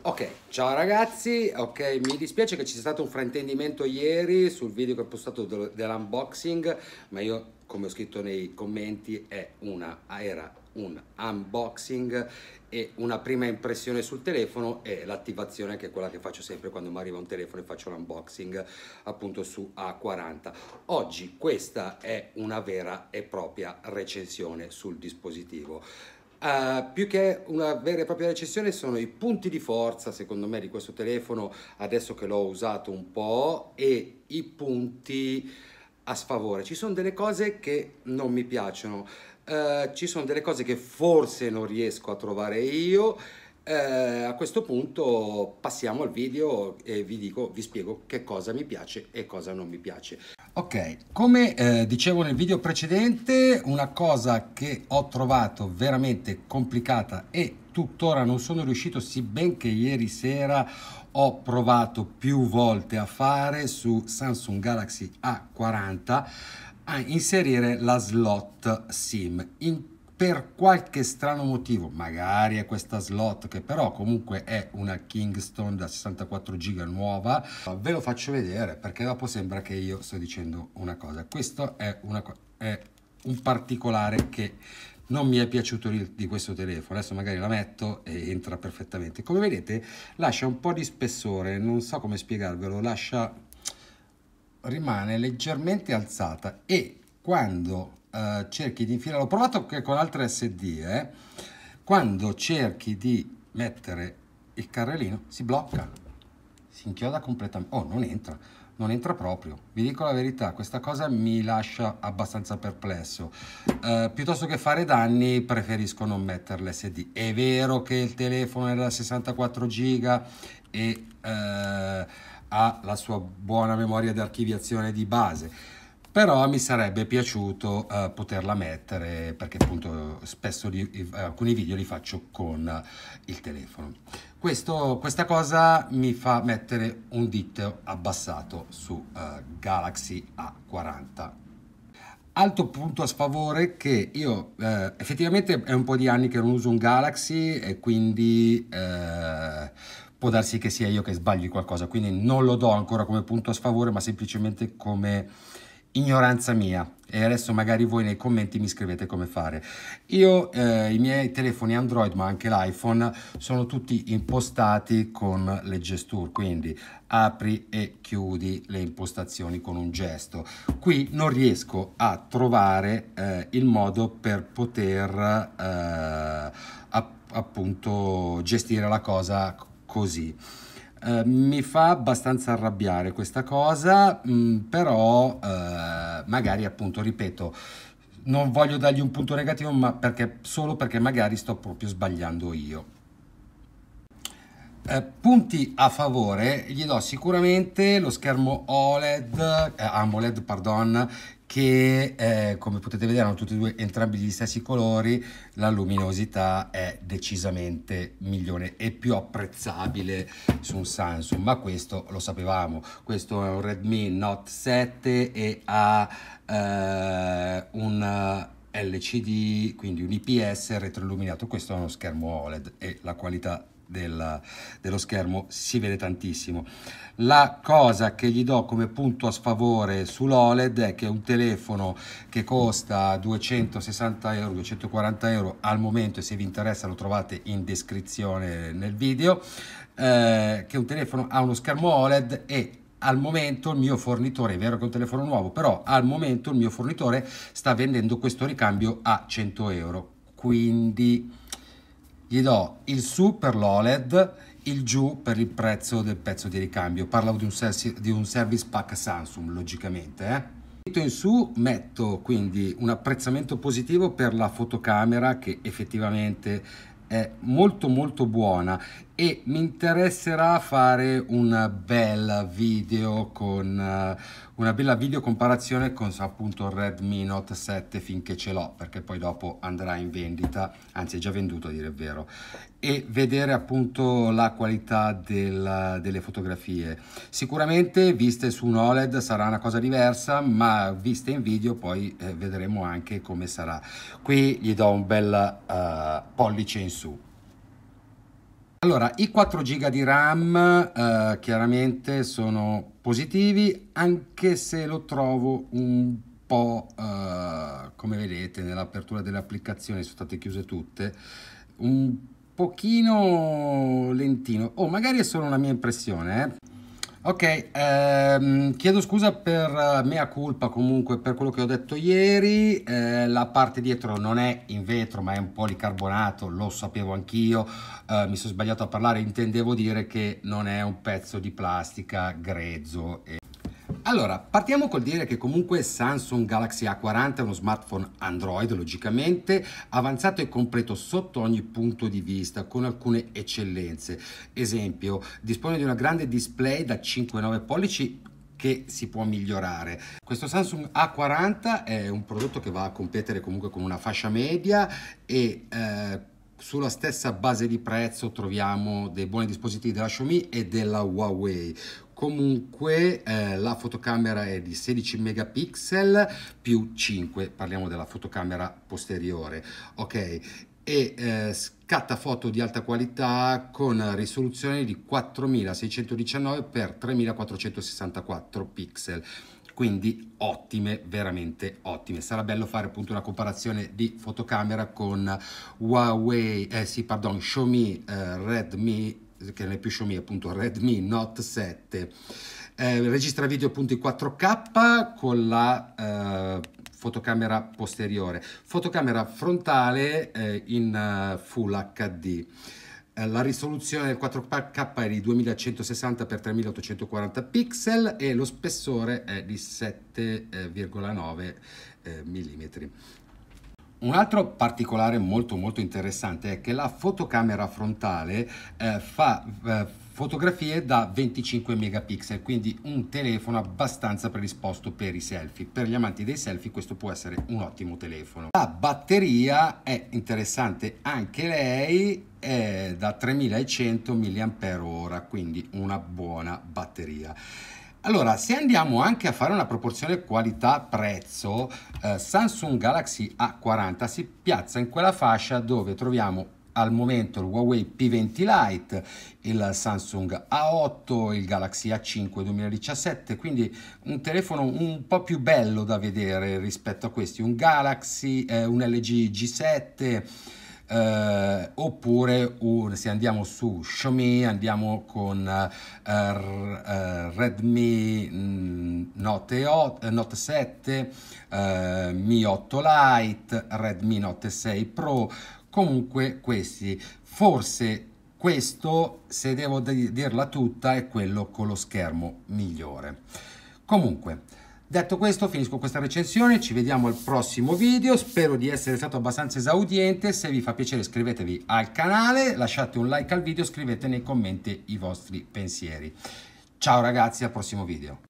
Ok, ciao ragazzi, ok, mi dispiace che ci sia stato un fraintendimento ieri sul video che ho postato dell'unboxing, ma io, come ho scritto nei commenti, una, era un unboxing e una prima impressione sul telefono e l'attivazione che è quella che faccio sempre quando mi arriva un telefono e faccio l'unboxing appunto su A40. Oggi questa è una vera e propria recensione sul dispositivo Uh, più che una vera e propria recessione sono i punti di forza, secondo me, di questo telefono adesso che l'ho usato un po' e i punti a sfavore. Ci sono delle cose che non mi piacciono, uh, ci sono delle cose che forse non riesco a trovare io eh, a questo punto passiamo al video e vi, dico, vi spiego che cosa mi piace e cosa non mi piace. Ok, come eh, dicevo nel video precedente, una cosa che ho trovato veramente complicata e tuttora non sono riuscito, sì ben ieri sera ho provato più volte a fare su Samsung Galaxy A40 a inserire la slot SIM. In per qualche strano motivo, magari è questa slot che però comunque è una Kingston da 64 giga nuova, ve lo faccio vedere perché dopo sembra che io sto dicendo una cosa. Questo è, una, è un particolare che non mi è piaciuto di questo telefono adesso magari la metto e entra perfettamente come vedete lascia un po' di spessore non so come spiegarvelo lascia rimane leggermente alzata e quando eh, cerchi di infilare, l'ho provato anche con altre SD, eh, quando cerchi di mettere il carrellino si blocca, si inchioda completamente, oh non entra, non entra proprio. Vi dico la verità, questa cosa mi lascia abbastanza perplesso. Eh, piuttosto che fare danni, preferisco non mettere l'SD. È vero che il telefono è da 64 giga e eh, ha la sua buona memoria di archiviazione di base, però mi sarebbe piaciuto uh, poterla mettere perché appunto spesso li, alcuni video li faccio con eh, il telefono. Questo, questa cosa mi fa mettere un dito abbassato su uh, Galaxy A40. Altro punto a sfavore che io eh, effettivamente è un po' di anni che non uso un Galaxy e quindi eh, può darsi che sia io che sbagli qualcosa, quindi non lo do ancora come punto a sfavore ma semplicemente come ignoranza mia e adesso magari voi nei commenti mi scrivete come fare io eh, i miei telefoni android ma anche l'iphone sono tutti impostati con le gesture quindi apri e chiudi le impostazioni con un gesto qui non riesco a trovare eh, il modo per poter eh, app appunto gestire la cosa così eh, mi fa abbastanza arrabbiare questa cosa, mh, mm, però eh, magari appunto, ripeto, non voglio dargli un punto negativo, ma perché, solo perché magari sto proprio sbagliando io. Eh, punti a favore gli do sicuramente lo schermo OLED, eh, AMOLED pardon, che eh, come potete vedere hanno tutti e due entrambi gli stessi colori la luminosità è decisamente migliore e più apprezzabile su un Samsung ma questo lo sapevamo questo è un Redmi Note 7 e ha eh, un LCD quindi un IPS retroilluminato questo è uno schermo OLED e la qualità del, dello schermo si vede tantissimo. La cosa che gli do come punto a sfavore sull'OLED è che è un telefono che costa 260 euro, 240 euro al momento e se vi interessa lo trovate in descrizione nel video, eh, che un telefono ha uno schermo OLED e al momento il mio fornitore, è vero che è un telefono nuovo, però al momento il mio fornitore sta vendendo questo ricambio a 100 euro. Quindi gli do il su per l'OLED, il giù per il prezzo del pezzo di ricambio. Parlavo di un, di un service pack Samsung, logicamente. Eh? in su metto quindi un apprezzamento positivo per la fotocamera che effettivamente è molto molto buona e mi interesserà fare un bel video con uh, una bella video comparazione con appunto il Redmi Note 7 finché ce l'ho perché poi dopo andrà in vendita anzi è già venduto a dire il vero e vedere appunto la qualità del, delle fotografie sicuramente viste su un OLED sarà una cosa diversa ma viste in video poi eh, vedremo anche come sarà qui gli do un bel uh, pollice in su allora, i 4 GB di RAM eh, chiaramente sono positivi, anche se lo trovo un po', eh, come vedete, nell'apertura delle applicazioni, sono state chiuse tutte, un pochino lentino. O oh, magari è solo una mia impressione, eh? Ok, ehm, chiedo scusa per eh, mea culpa comunque per quello che ho detto ieri, eh, la parte dietro non è in vetro ma è un policarbonato, lo sapevo anch'io, eh, mi sono sbagliato a parlare, intendevo dire che non è un pezzo di plastica grezzo. E... Allora, partiamo col dire che comunque Samsung Galaxy A40 è uno smartphone Android, logicamente, avanzato e completo sotto ogni punto di vista, con alcune eccellenze. Esempio, dispone di una grande display da 5,9 pollici che si può migliorare. Questo Samsung A40 è un prodotto che va a competere comunque con una fascia media e eh, sulla stessa base di prezzo troviamo dei buoni dispositivi della Xiaomi e della Huawei comunque eh, la fotocamera è di 16 megapixel più 5 parliamo della fotocamera posteriore ok e eh, scatta foto di alta qualità con risoluzione di 4619 x 3464 pixel quindi ottime, veramente ottime. Sarà bello fare appunto una comparazione di fotocamera con Huawei, eh sì, pardon, Xiaomi, eh, Redmi, che non è più Xiaomi, appunto Redmi Note 7. Eh, registra video appunto in 4K con la eh, fotocamera posteriore, fotocamera frontale eh, in uh, Full HD. Eh, la risoluzione del 4K è di 2160x3840 pixel e lo spessore è di 7,9 eh, mm. Un altro particolare molto molto interessante è che la fotocamera frontale eh, fa eh, fotografie da 25 megapixel, quindi un telefono abbastanza predisposto per i selfie. Per gli amanti dei selfie questo può essere un ottimo telefono. La batteria è interessante anche lei, è da 3100 mAh, quindi una buona batteria. Allora, se andiamo anche a fare una proporzione qualità-prezzo, eh, Samsung Galaxy A40 si piazza in quella fascia dove troviamo al momento il Huawei P20 Lite, il Samsung A8, il Galaxy A5 2017, quindi un telefono un po' più bello da vedere rispetto a questi, un Galaxy, eh, un LG G7, eh, oppure un, se andiamo su Xiaomi andiamo con eh, r, eh, Redmi mm, Note, 8, eh, Note 7, eh, Mi 8 Lite, Redmi Note 6 Pro, comunque questi. Forse questo, se devo dirla tutta, è quello con lo schermo migliore. Comunque, detto questo, finisco questa recensione, ci vediamo al prossimo video, spero di essere stato abbastanza esaudiente, se vi fa piacere iscrivetevi al canale, lasciate un like al video, scrivete nei commenti i vostri pensieri. Ciao ragazzi, al prossimo video.